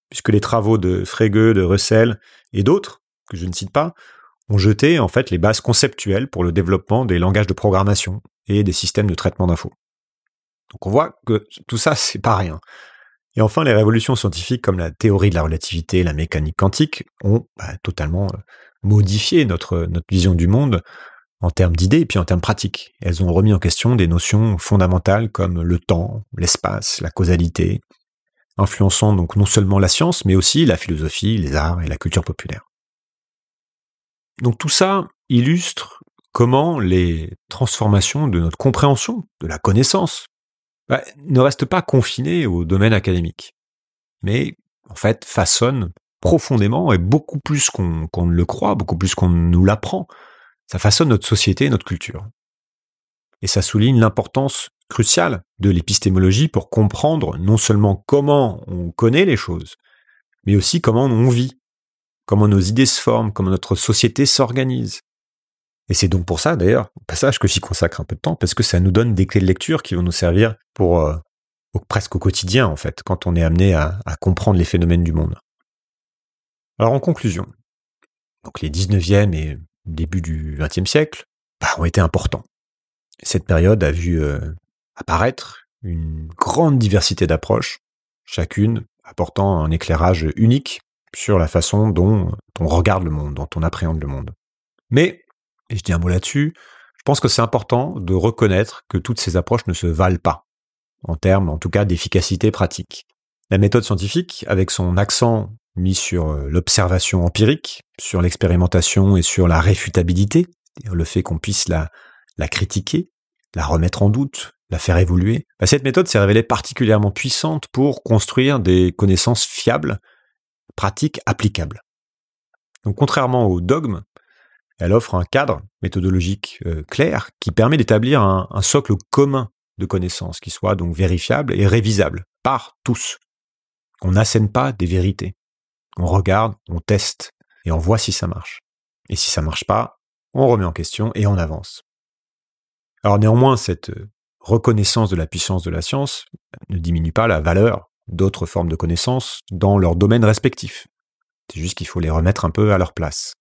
puisque les travaux de Frege, de Russell et d'autres que je ne cite pas, ont jeté en fait les bases conceptuelles pour le développement des langages de programmation et des systèmes de traitement d'infos. Donc on voit que tout ça, c'est pas rien. Et enfin, les révolutions scientifiques comme la théorie de la relativité, la mécanique quantique ont bah, totalement euh, modifié notre, notre vision du monde en termes d'idées et puis en termes pratiques. Elles ont remis en question des notions fondamentales comme le temps, l'espace, la causalité, influençant donc non seulement la science, mais aussi la philosophie, les arts et la culture populaire. Donc tout ça illustre comment les transformations de notre compréhension, de la connaissance, bah, ne restent pas confinées au domaine académique, mais en fait façonnent profondément et beaucoup plus qu'on ne le croit, beaucoup plus qu'on nous l'apprend, ça façonne notre société et notre culture. Et ça souligne l'importance cruciale de l'épistémologie pour comprendre non seulement comment on connaît les choses, mais aussi comment on vit comment nos idées se forment, comment notre société s'organise. Et c'est donc pour ça, d'ailleurs, au passage, que j'y consacre un peu de temps, parce que ça nous donne des clés de lecture qui vont nous servir pour euh, presque au quotidien, en fait, quand on est amené à, comprendre les phénomènes du monde. Alors, en conclusion, donc les 19e et début du 20e siècle bah, ont été importants. Cette période a vu euh, apparaître une grande diversité d'approches, chacune apportant un éclairage unique sur la façon dont on regarde le monde, dont on appréhende le monde. Mais, et je dis un mot là-dessus, je pense que c'est important de reconnaître que toutes ces approches ne se valent pas, en termes en tout cas d'efficacité pratique. La méthode scientifique, avec son accent mis sur euh, l'observation empirique, sur l'expérimentation et sur la réfutabilité, le fait qu'on puisse la, critiquer, la remettre en doute, la faire évoluer, bah, cette méthode s'est révélée particulièrement puissante pour construire des connaissances fiables pratique applicable. Donc contrairement au dogme, elle offre un cadre méthodologique euh, clair qui permet d'établir un, socle commun de connaissances qui soit donc vérifiable et révisable par tous. On n'assène pas des vérités. On regarde, on teste et on voit si ça marche. Et si ça marche pas, on remet en question et on avance. Alors néanmoins, cette euh, reconnaissance de la puissance de la science ne diminue pas la valeur d'autres formes de connaissances dans leurs domaines respectifs. C'est juste qu'il faut les remettre un peu à leur place.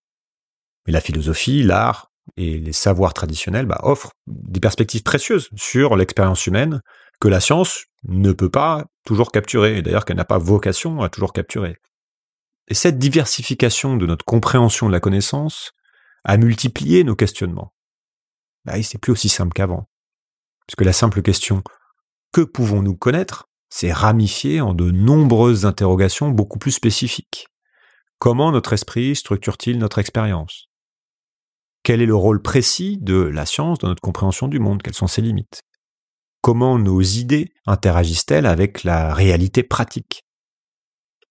Mais la philosophie, l'art et les savoirs traditionnels bah, offrent des perspectives précieuses sur l'expérience humaine que la science ne peut pas toujours capturer, et d'ailleurs qu'elle n'a pas vocation à toujours capturer. Et cette diversification de notre compréhension de la connaissance a multiplié nos questionnements. Bah, c'est plus aussi simple qu'avant. Puisque la simple question que pouvons-nous connaître s'est ramifié en de nombreuses interrogations beaucoup plus spécifiques. Comment notre esprit structure-t-il notre expérience Quel est le rôle précis de la science dans notre compréhension du monde Quelles sont ses limites Comment nos idées interagissent-elles avec la réalité pratique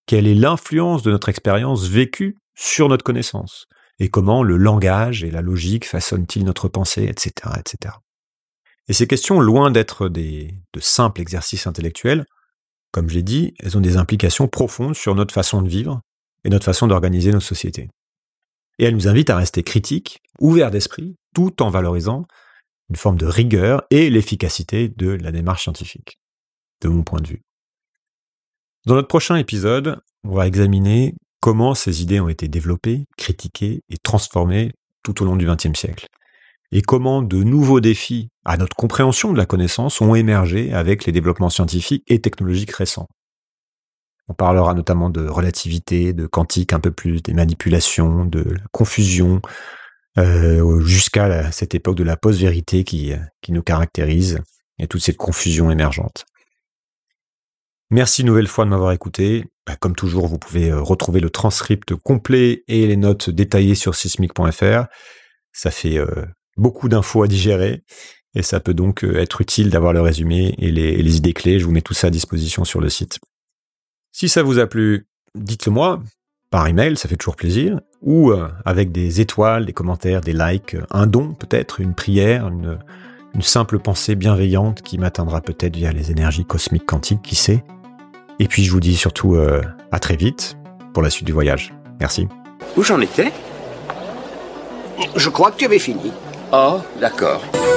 Quelle est l'influence de notre expérience vécue sur notre connaissance Et comment le langage et la logique façonnent-ils notre pensée, etc., etc. Et ces questions, loin d'être de simples exercices intellectuels, comme j'ai dit, elles ont des implications profondes sur notre façon de vivre et notre façon d'organiser nos sociétés. Et elles nous invitent à rester critiques, ouverts d'esprit, tout en valorisant une forme de rigueur et l'efficacité de la démarche scientifique, de mon point de vue. Dans notre prochain épisode, on va examiner comment ces idées ont été développées, critiquées et transformées tout au long du XXe siècle et comment de nouveaux défis à notre compréhension de la connaissance ont émergé avec les développements scientifiques et technologiques récents. On parlera notamment de relativité, de quantique un peu plus, des manipulations, de la confusion, euh, jusqu'à cette époque de la post-vérité qui, nous caractérise et toute cette confusion émergente. Merci une nouvelle fois de m'avoir écouté. Bah, comme toujours, vous pouvez euh, retrouver le transcript complet et les notes détaillées sur sismic.fr. Ça fait euh, beaucoup d'infos à digérer. Et ça peut donc euh, être utile d'avoir le résumé et les, idées clés. Je vous mets tout ça à disposition sur le site. Si ça vous a plu, dites-le moi par email, ça fait toujours plaisir, ou euh, avec des étoiles, des commentaires, des likes, un don peut-être, une prière, une, simple pensée bienveillante qui m'atteindra peut-être via les énergies cosmiques quantiques, qui sait. Et puis je vous dis surtout euh, à très vite pour la suite du voyage. Merci. Où j'en étais Je crois que tu avais fini. Ah, d'accord.